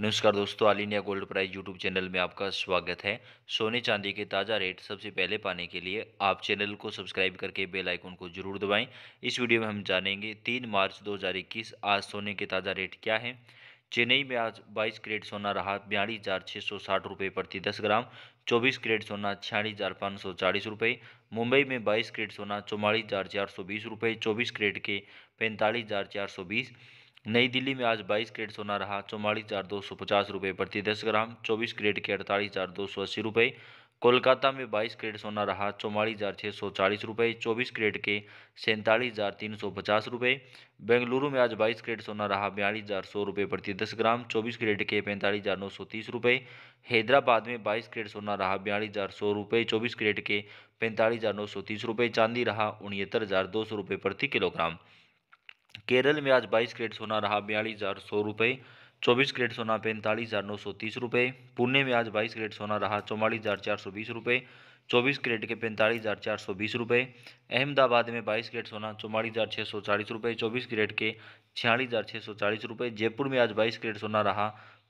नमस्कार दोस्तों all India gold price YouTube channel में आपका स्वागत है सोने चांदी के ताज़ा रेट सबसे पहले पाने के लिए आप चैनल को सब्सक्राइब करके बेल आइकन को जरूर दबाएं इस वीडियो में हम जानेंगे तीन मार्च 2021 आज सोने के ताज़ा रेट क्या है चेन्नई में आज 22 करेट सोना रहा बयालीस हज़ार छः सौ साठ रुपये प्रति दस ग्राम 24 करेट सोना छियालीस हज़ार पाँच सौ चालीस रुपये मुंबई में 22 करेट सोना चौवालीस हज़ार चार सौ बीस रुपये चौबीस करेट के पैंतालीस हज़ार चार सौ बीस नई दिल्ली में आज 22 करेट सोना रहा चौवालीस हजार दो सौ पचास रुपये प्रति दस ग्राम 24 करेट के अड़तालीस हजार दो सौ अस्सी रुपये कोलकाता में 22 करेट सोना रहा चौवालीस हजार छः सौ चालीस रुपये चौबीस करेट के सैंतालीस हजार तीन सौ पचास रुपये बेंगलुरु में आज 22 करेट सोना रहा बयालीस हजार सौ रुपये प्रति दस ग्राम 24 करेट के पैंतालीस हजार नौ सौ तीस रुपये हैदराबाद में 22 करेट सोना रहा बयालीस हजार सौ रुपये चौबीस करेट के पैंतालीस हजार नौ सौ तीस रुपये चांदी रहा उनहत्तर हजार दो सौ रुपये प्रति किलोग्राम केरल में आज बाईस क्रेट सोना रहा बयालीस हज़ार सौ रुपये चौबीस करेट सोना पैंतालीस हज़ार नौ सौ तीस रुपये पुणे में आज बाईस क्रेट सोना रहा चौवालीस हज़ार चार सौ बीस रुपये चौबीस करेट के पैंतालीस हज़ार चार सौ बीस रुपये अहमदाबाद में बाईस क्रेट सोना चौवालीस हज़ार छः सौ चालीस रुपये चौबीस करेट के छियालीस हज़ार छः सौ चालीस रुपये जयपुर में आज बाईस क्रेट सोना रहा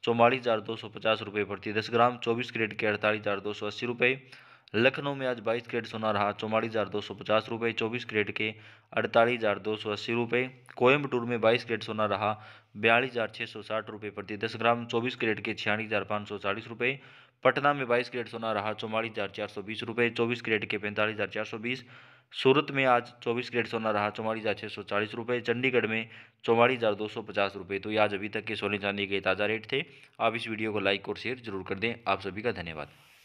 चौवालीस हज़ार दो सौ पचास रुपये प्रति दस ग्राम चौबीस करेट के अड़तालीस हज़ार दो सौ अस्सी रुपये लखनऊ में आज बाईस कैरेट सोना रहा चौवालीस हज़ार दो सौ पचास रुपये चौबीस कैरेट के अड़तालीस हज़ार दो सौ अस्सी रुपये कोयम्बटूर में बाईस कैरेट सोना रहा बयालीस हज़ार छः सौ साठ रुपये प्रति दस ग्राम चौबीस कैरेट के छियालीस हज़ार पाँच सौ चालीस रुपये पटना में बाईस कैरेट सोना रहा चौवालीस हज़ार चार सौ बीस रुपये चौबीस कैरेट के पैंतालीस हज़ार चार सौ बीस सूरत में आज चौबीस कैरेट सोना रहा चौवालीस हज़ार छः सौ चालीस रुपये चंडीगढ़ में चौवालीस हज़ार दो सौ पचास रुपये तो ये आज अभी तक के सोने चांदी के ताज़ा रेट थे आप इस वीडियो को लाइक और शेयर जरूर कर दें आप सभी का धन्यवाद